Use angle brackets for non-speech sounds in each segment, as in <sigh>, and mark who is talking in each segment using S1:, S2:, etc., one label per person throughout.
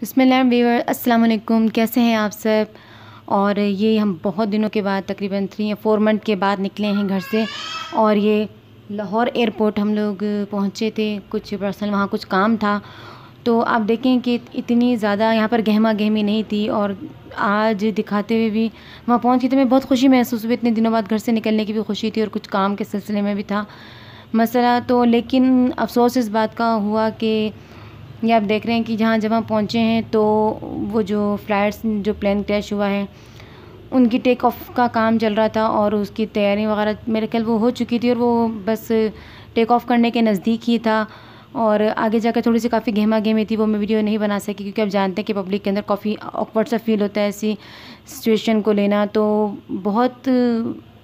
S1: बिसमीम अस्सलाम वालेकुम कैसे हैं आप सब और ये हम बहुत दिनों के बाद तकरीबन थ्री या फोर मंथ के बाद निकले हैं घर से और ये लाहौर एयरपोर्ट हम लोग पहुंचे थे कुछ पर्सनल वहाँ कुछ काम था तो आप देखें कि इतनी ज़्यादा यहाँ पर गहमा गहमी नहीं थी और आज दिखाते हुए भी वहाँ पहुँच तो मैं बहुत खुशी महसूस हुई इतने दिनों बाद घर से निकलने की भी खुशी थी और कुछ काम के सिलसिले में भी था मसला तो लेकिन अफसोस इस बात का हुआ कि ये आप देख रहे हैं कि जहाँ जब हम पहुँचे हैं तो वो जो फ्लाइट्स जो प्लेन क्रैश हुआ है उनकी टेक ऑफ का काम चल रहा था और उसकी तैयारी वगैरह मेरे ख्याल वो हो चुकी थी और वो बस टेक ऑफ करने के नज़दीक ही था और आगे जाकर थोड़ी सी काफ़ी गहमा गहमी थी वो मैं वीडियो नहीं बना सकी क्योंकि आप जानते हैं कि पब्लिक के अंदर काफ़ी ऑकवर्ड सा फील होता है ऐसी सिचुएशन को लेना तो बहुत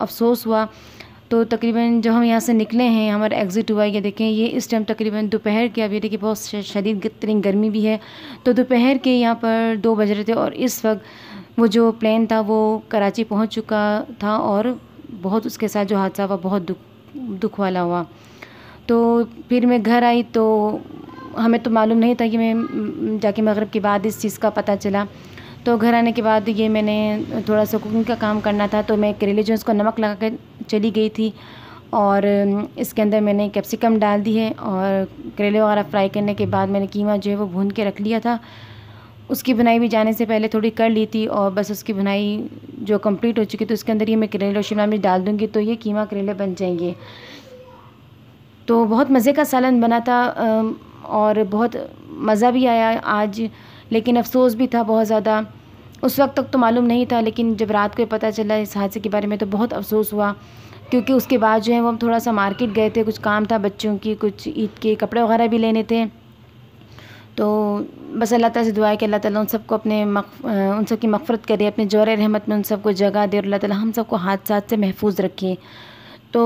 S1: अफसोस हुआ तो तकरीबन जो हम यहाँ से निकले हैं हमारा एग्ज़िट हुआ ये देखें ये इस टाइम तकरीबन दोपहर के अभी देखिए बहुत शदीद तरीन गर्मी भी है तो दोपहर के यहाँ पर दो बज रहे थे और इस वक्त वो जो प्लेन था वो कराची पहुँच चुका था और बहुत उसके साथ जो हादसा हुआ बहुत दुख दुख वाला हुआ तो फिर मैं घर आई तो हमें तो मालूम नहीं था कि मैं जाके मगरब के बाद इस चीज़ का पता चला तो घर आने के बाद ये मैंने थोड़ा सा कुकिंग का काम करना था तो मैं करेले जो है उसको नमक लगा के चली गई थी और इसके अंदर मैंने कैप्सिकम डाल दी है और करेले वगैरह फ्राई करने के बाद मैंने कीमा जो है वो भून के रख लिया था उसकी बुनाई भी जाने से पहले थोड़ी कर ली थी और बस उसकी बुनाई जो कंप्लीट हो चुकी तो उसके अंदर ये मैं करेले और शिमला मिर्च डाल दूँगी तो ये कीमा करेले बन जाएंगे तो बहुत मज़े का सालन बना था और बहुत मज़ा भी आया आज लेकिन अफसोस भी था बहुत ज़्यादा उस वक्त तक तो मालूम नहीं था लेकिन जब रात को पता चला इस हादसे के बारे में तो बहुत अफसोस हुआ क्योंकि उसके बाद जो है वो हम थोड़ा सा मार्केट गए थे कुछ काम था बच्चों की कुछ ईद के कपड़े वगैरह भी लेने थे तो बस अल्लाह ताला से दुआ है कि अल्लाह ताला उन सबको अपने मक, उन सब की मफ़रत करे अपने जोर रहमत में उन सबको जगह दे और अल्लाह ताला हम सबको साथ से महफूज रखे तो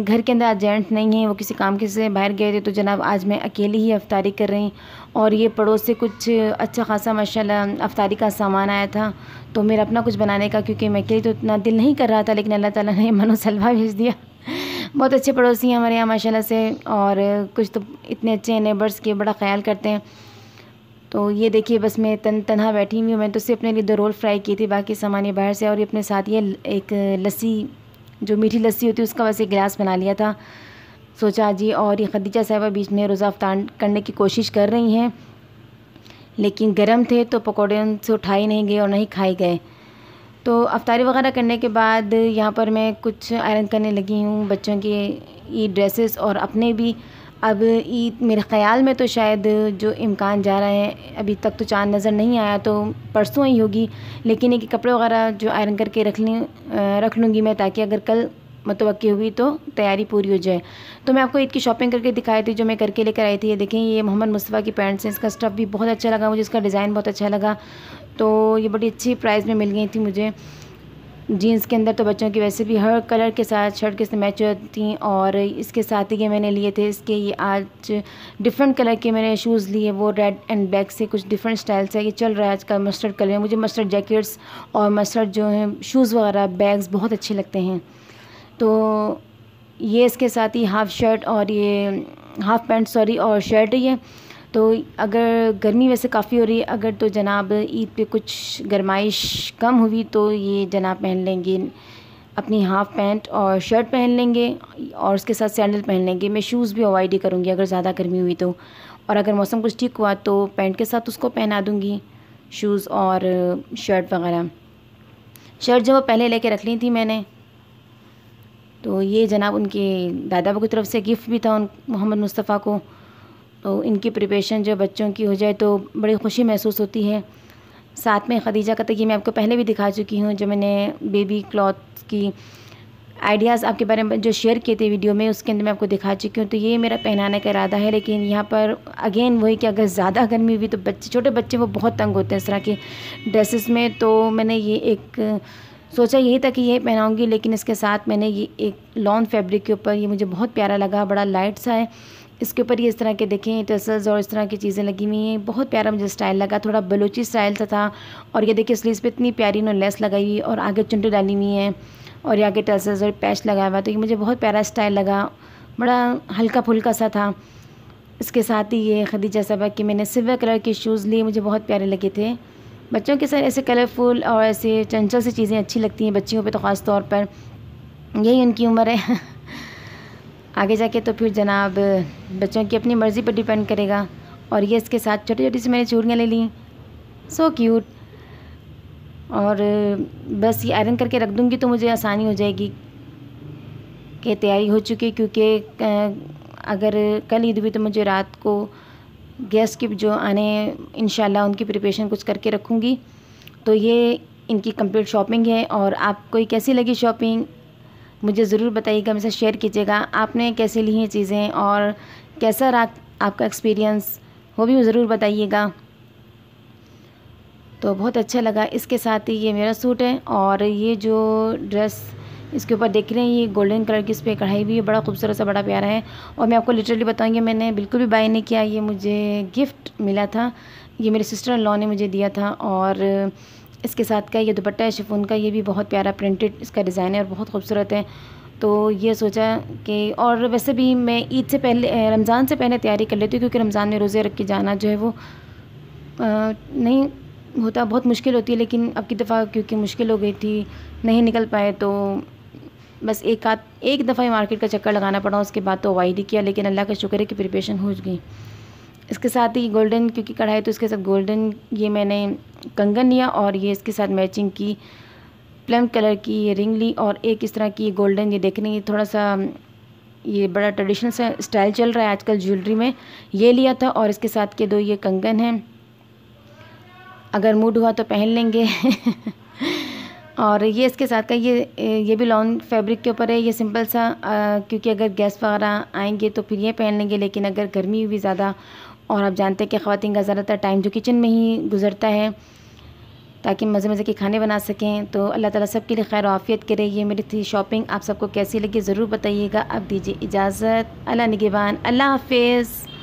S1: घर के अंदर आज जेंट्स नहीं हैं वो किसी काम के से बाहर गए थे तो जनाब आज मैं अकेली ही अफ्तारी कर रही और ये पड़ोस से कुछ अच्छा खासा माशाल्लाह अफ्तारी का सामान आया था तो मेरा अपना कुछ बनाने का क्योंकि मैं अकेले तो इतना दिल नहीं कर रहा था लेकिन अल्लाह ताला ने <laughs> मनो सलवा भेज दिया बहुत अच्छे पड़ोसी हैं हमारे यहाँ माशाल्लाह से और कुछ तो इतने अच्छे हैं नेबर्स के बड़ा ख्याल करते हैं तो ये देखिए बस मैं तन तनहा बैठी हुई हूँ मैंने तो उससे अपने लिए दो रोल फ्राई की थी बाकी सामान ये बाहर से और ये अपने साथ ये एक लस्सी जो मीठी लस्सी होती है उसका बस एक गिलास बना लिया था सोचा जी और ये खदीजा साहबा बीच में रोज़ा अफ्तार करने की कोशिश कर रही हैं लेकिन गर्म थे तो पकौड़े उनसे उठाए नहीं गए और नहीं खाए गए तो अफ्तारी वगैरह करने के बाद यहाँ पर मैं कुछ आयरन करने लगी हूँ बच्चों के ईद ड्रेसेस और अपने भी अब ईद मेरे ख़्याल में तो शायद जो इम्कान जा रहा है अभी तक तो चांद नज़र नहीं आया तो परसों ही होगी लेकिन एक कपड़े वगैरह जो आयरन करके रख ली रख लूँगी मैं ताकि अगर कल मतवक़ी हुई तो तैयारी पूरी हो जाए तो मैं आपको ईद की शॉपिंग करके दिखाई थी जो मैं करके लेकर आई थी ये देखें ये मोहम्मद मुस्तफ़ा की पैंट्स हैं इसका स्टफ़ भी बहुत अच्छा लगा मुझे इसका डिज़ाइन बहुत अच्छा लगा तो ये बड़ी अच्छी प्राइस में मिल गई थी मुझे जीन्स के अंदर तो बच्चों की वैसे भी हर कलर के साथ शर्ट के मैच थी और इसके साथ ही ये मैंने लिए थे इसके ये आज डिफरेंट कलर के मैंने शूज़ लिए वो रेड एंड ब्लैक से कुछ डिफरेंट स्टाइल से ये चल रहा है आजकल मस्टर्ड कलर मुझे मस्टर्ड जैकेट्स और मस्टर्ड जो हैं शूज़ वगैरह बैग्स बहुत अच्छे लगते हैं तो ये इसके साथ ही हाफ़ शर्ट और ये हाफ़ पैंट सॉरी और शर्ट ये तो अगर गर्मी वैसे काफ़ी हो रही है अगर तो जनाब ईद पे कुछ गरमाइश कम हुई तो ये जनाब पहन लेंगे अपनी हाफ़ पैंट और शर्ट पहन लेंगे और उसके साथ सैंडल पहन लेंगे मैं शूज़ भी अवॉइड ही करूँगी अगर ज़्यादा गर्मी हुई तो और अगर मौसम कुछ ठीक हुआ तो पैंट के साथ उसको पहना दूँगी शूज़ और शर्ट वगैरह शर्ट जो पहले ले रख ली थी मैंने तो ये जनाब उनके दादा की तरफ से गिफ्ट भी था उन मोहम्मद मुस्तफ़ा को तो इनकी प्रिपरेशन जो बच्चों की हो जाए तो बड़ी खुशी महसूस होती है साथ में खदीजा का ये मैं आपको पहले भी दिखा चुकी हूँ जो मैंने बेबी क्लॉथ की आइडियाज़ आपके बारे में जो शेयर किए थे वीडियो में उसके अंदर मैं आपको दिखा चुकी हूँ तो ये मेरा पहनाने का इरादा है लेकिन यहाँ पर अगेन वही कि अगर ज़्यादा गर्मी हुई तो बच्चे छोटे बच्चे वो बहुत तंग होते हैं इस तरह के ड्रेसेस में तो मैंने ये एक सोचा यही था कि ये पहनाऊँगी लेकिन इसके साथ मैंने ये एक लॉन्ग फैब्रिक के ऊपर ये मुझे बहुत प्यारा लगा बड़ा लाइट सा है इसके ऊपर ये इस तरह के देखें टसल्स और इस तरह की चीज़ें लगी हुई हैं बहुत प्यारा मुझे स्टाइल लगा थोड़ा बलूची स्टाइल सा था और ये देखिए स्लीव पे इतनी प्यारी इन्होंने लेस लगाई हुई और आगे चुनटी डाली हुई हैं और ये आगे टसल्स और पैच लगाया हुआ तो ये मुझे बहुत प्यारा स्टाइल लगा बड़ा हल्का फुल्का सा था इसके साथ ही ये खदीजा सबक कि मैंने सिल्वर कलर के शूज़ लिए मुझे बहुत प्यारे लगे थे बच्चों के सर ऐसे कलरफुल और ऐसे चंचल सी चीज़ें अच्छी लगती हैं बच्चियों पे तो ख़ास तौर पर यही उनकी उम्र है <laughs> आगे जाके तो फिर जनाब बच्चों की अपनी मर्ज़ी पर डिपेंड करेगा और ये इसके साथ छोटी छोटी सी मैंने चूड़ियाँ ले ली सो so क्यूट और बस ये आयरन करके रख दूँगी तो मुझे आसानी हो जाएगी कि तैयारी हो चुकी क्योंकि अगर कल ईद हुई तो मुझे रात को गैस की जो आने इन उनकी प्रिपरेशन कुछ करके रखूँगी तो ये इनकी कंप्लीट शॉपिंग है और आपको कैसी लगी शॉपिंग मुझे ज़रूर बताइएगा मेरे शेयर कीजिएगा आपने कैसे ली हैं चीज़ें और कैसा रहा आपका एक्सपीरियंस वो भी ज़रूर बताइएगा तो बहुत अच्छा लगा इसके साथ ही ये मेरा सूट है और ये जो ड्रेस इसके ऊपर देख रहे हैं ये गोल्डन कलर की इस पर कढ़ाई भी है बड़ा खूबसूरत सा बड़ा प्यारा है और मैं आपको लिटरली बताऊँगी मैंने बिल्कुल भी बाय नहीं किया ये मुझे गिफ्ट मिला था ये मेरे सिस्टर इन लॉ ने मुझे दिया था और इसके साथ का ये दुपट्टा है शिफोन का ये भी बहुत प्यारा प्रिंटेड इसका डिज़ाइन है और बहुत खूबसूरत है तो ये सोचा कि और वैसे भी मैं ईद से पहले रमज़ान से पहले तैयारी कर लेती हूँ क्योंकि रमज़ान में रोज़े रख के जाना जो है वो आ, नहीं होता बहुत मुश्किल होती है लेकिन अब की दफ़ा क्योंकि मुश्किल हो गई थी नहीं निकल पाए तो बस एक आध एक दफ़ा ही मार्केट का चक्कर लगाना पड़ा उसके बाद तो अवॉइड ही किया लेकिन अल्लाह का शुक्र है कि प्रिपरेशन हो गई इसके साथ ही गोल्डन क्योंकि कढ़ाई तो इसके साथ गोल्डन ये मैंने कंगन लिया और ये इसके साथ मैचिंग की प्लम कलर की ये रिंग ली और एक इस तरह की गोल्डन ये देखने ये थोड़ा सा ये बड़ा ट्रेडिशनल स्टाइल चल रहा है आजकल ज्वेलरी में ये लिया था और इसके साथ के दो ये कंगन हैं अगर मूड हुआ तो पहन लेंगे <laughs> और ये इसके साथ का ये ये भी लॉन्ग फैब्रिक के ऊपर है ये सिंपल सा आ, क्योंकि अगर गैस वगैरह आएंगे तो फिर ये पहन लेंगे लेकिन अगर गर्मी भी ज़्यादा और आप जानते हैं कि ख़वान का ज़्यादातर टाइम जो किचन में ही गुजरता है ताकि मज़े मज़े के खाने बना सकें तो अल्लाह ताला सब के लिए खैर आफियत करे ये मेरी थी शॉपिंग आप सबको कैसी लगी ज़रूर बताइएगा आप दीजिए इजाज़त अल्लाह निगेबान अल्लाह हाफिज़